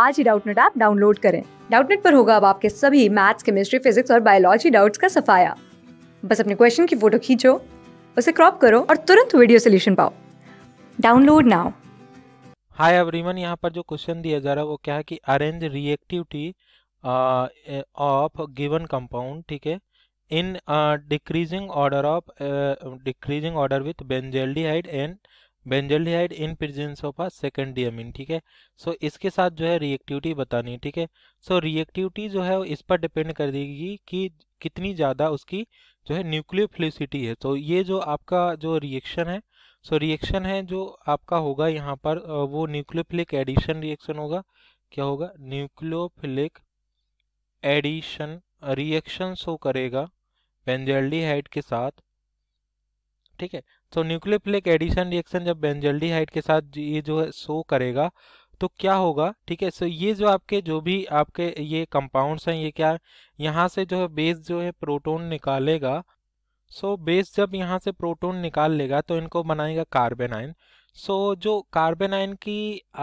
आज ही Doubtnut app download करें डाउटनेट पर होगा अब आपके सभी मैथ्स केमिस्ट्री फिजिक्स और बायोलॉजी डाउट्स का सफाया बस अपने क्वेश्चन की फोटो खींचो उसे क्रॉप करो और तुरंत वीडियो सोल्यूशन पाओ डाउनलोड नाउ हाय एवरीवन यहाँ पर जो क्वेश्चन दिया जा रहा है वो क्या है कि arrange reactivity of given compound ठीक है in decreasing order of decreasing order with benzaldehyde and benzaldehyde in presence of a second diamine ठीक है सो इसके साथ जो है रिएक्टिविटी बतानी है ठीक है सो रिएक्टिविटी जो है इस पर डिपेंड कर देगी कि कितनी ज़्यादा उसकी जो है न्यूक्लियोफिलिसिटी है तो ये जो आपका जो रिएक्शन है सो so, रिएक्शन है जो आपका होगा यहाँ पर वो न्यूक्लियोफिलिक एडिशन रिएक्शन होगा क्या होगा न्यूक्लियोफिलिक एडिशन रिएक्शन शो करेगा बेंजेल्डिहाइड के साथ ठीक है तो न्यूक्लियोफिलिक एडिशन रिएक्शन जब बेंजल्डिहाइड के साथ ये जो है शो करेगा तो क्या होगा ठीक है सो ये जो आपके जो भी आपके ये कंपाउंड्स हैं ये क्या यहाँ से जो है बेस जो है प्रोटोन निकालेगा सो बेस जब यहाँ से प्रोटोन निकाल लेगा तो इनको बनाएगा कार्बन आइन सो जो कार्बन आइन की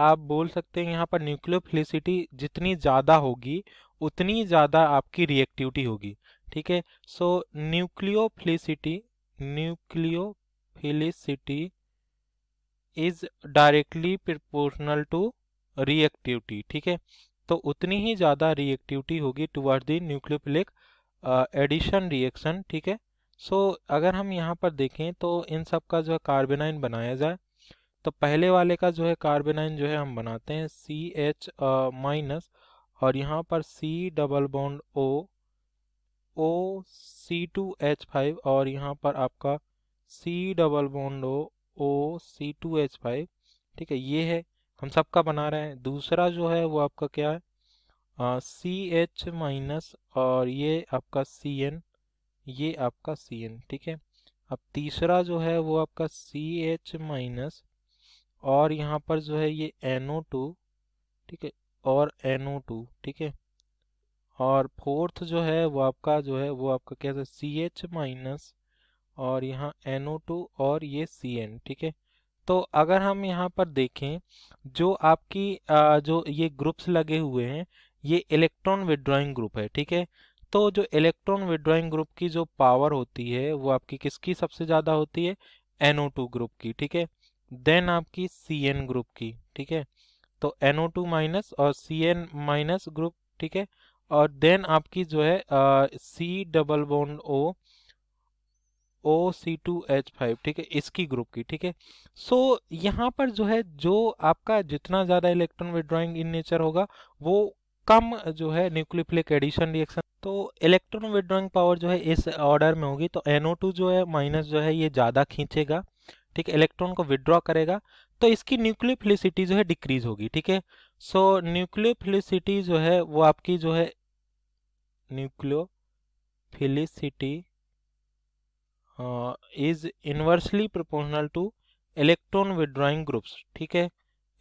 आप बोल सकते हैं यहाँ पर न्यूक्लियोफिलिसिटी जितनी ज़्यादा होगी उतनी ज़्यादा आपकी रिएक्टिविटी होगी ठीक है so nucleophilicity nucleophilicity is directly proportional to reactivity ठीक है तो उतनी ही ज़्यादा रिएक्टिविटी होगी toward the nucleophilic addition reaction ठीक है सो so, अगर हम यहाँ पर देखें तो इन सब का जो है कार्बेनाइन बनाया जाए तो पहले वाले का जो है कार्बेनाइन जो है हम बनाते हैं सी एच माइनस और यहाँ पर C double bond O O C two H five और यहाँ पर आपका C double bond O O C two H five ठीक है ये है हम सबका बना रहे हैं दूसरा जो है वो आपका क्या है सी एच माइनस और ये आपका सी एन ये आपका सी एन ठीक है अब तीसरा जो है वो आपका सी एच माइनस और यहाँ पर जो है ये एन ओ टू ठीक है और एन ओ टू ठीक है और फोर्थ जो है वो आपका जो है वो आपका क्या है सी एच माइनस और यहाँ एन ओ टू और ये सी एन ठीक है तो अगर हम यहाँ पर देखें जो आपकी आ, जो ये ग्रुप्स लगे हुए हैं ये इलेक्ट्रॉन विड्रॉइंग ग्रुप है ठीक है तो जो इलेक्ट्रॉन विड्रॉइंग ग्रुप की जो पावर होती है वो आपकी किसकी सबसे ज़्यादा होती है एनओ टू ग्रुप की ठीक है देन आपकी सी एन ग्रुप की ठीक है तो एनओ टू माइनस और सी एन माइनस ग्रुप ठीक है और देन आपकी जो है C double bond O O C two H five ठीक है इसकी ग्रुप की ठीक है सो यहाँ पर जो है जो आपका जितना ज़्यादा इलेक्ट्रॉन विड्रॉइंग इन नेचर होगा वो कम जो है न्यूक्लियोफिलिक एडिशन रिएक्शन तो इलेक्ट्रॉन विड्रॉइंग पावर जो है इस ऑर्डर में होगी तो NO2 जो है माइनस जो है ये ज़्यादा खींचेगा ठीक है इलेक्ट्रॉन को विड्रॉ करेगा तो इसकी न्यूक्लियोफिलिसिटी जो है डिक्रीज होगी ठीक है सो न्यूक्लियोफिलिसिटी जो है वो आपकी जो है nucleophilicity is uh, is proportional to electron withdrawing groups ठीक है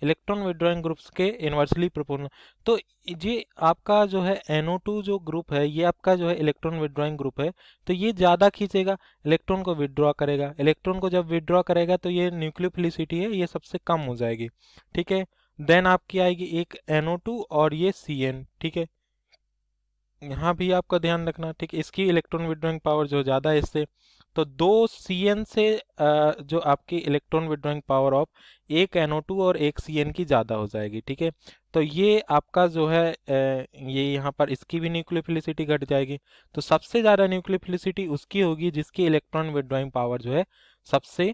इलेक्ट्रॉन विड्रॉइंग ग्रुप्स के इन्वर्सली प्रोपोर्शनल तो ये आपका जो है NO2 जो ग्रुप है ये आपका जो है इलेक्ट्रॉन विड्रॉइंग ग्रुप है तो ये ज़्यादा खींचेगा इलेक्ट्रॉन को विड्रॉ करेगा इलेक्ट्रॉन को जब विड्रॉ करेगा तो ये न्यूक्लियोफिलिसिटी है ये सबसे कम हो जाएगी ठीक है देन आपकी आएगी एक NO2 और ये CN ठीक है यहाँ भी आपका ध्यान रखना ठीक इसकी इलेक्ट्रॉन विड्रॉइंग पावर जो ज़्यादा है इससे तो दो सी से जो आपकी इलेक्ट्रॉन विड्रॉइंग पावर ऑफ एक टू और एक सी की ज़्यादा हो जाएगी ठीक है तो ये आपका जो है ये यहाँ पर इसकी भी न्यूक्लियोफिलिसिटी घट जाएगी तो सबसे ज़्यादा न्यूक्लियोफिलिसिटी उसकी होगी जिसकी इलेक्ट्रॉन विड्रॉइंग पावर जो है सबसे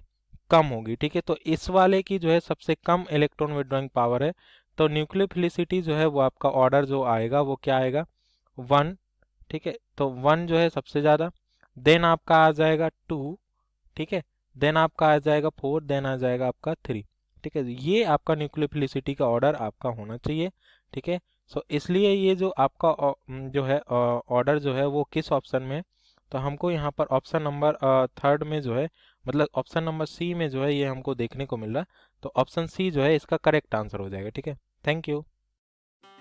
कम होगी ठीक है तो इस वाले की जो है सबसे कम इलेक्ट्रॉन विड्रॉइंग पावर है तो न्यूक्लियोफिलिसिटी जो है वो आपका ऑर्डर जो आएगा वो क्या आएगा वन ठीक है तो वन जो है सबसे ज़्यादा देन आपका आ जाएगा टू ठीक है देन आपका आ जाएगा फोर देन आ जाएगा आपका थ्री ठीक है ये आपका न्यूक्लियोफिलिसिटी का ऑर्डर आपका होना चाहिए ठीक है सो इसलिए ये जो आपका जो है ऑर्डर जो है वो किस ऑप्शन में तो हमको यहाँ पर ऑप्शन नंबर थर्ड में जो है मतलब ऑप्शन नंबर सी में जो है ये हमको देखने को मिल रहा तो ऑप्शन सी जो है इसका करेक्ट आंसर हो जाएगा ठीक है थैंक यू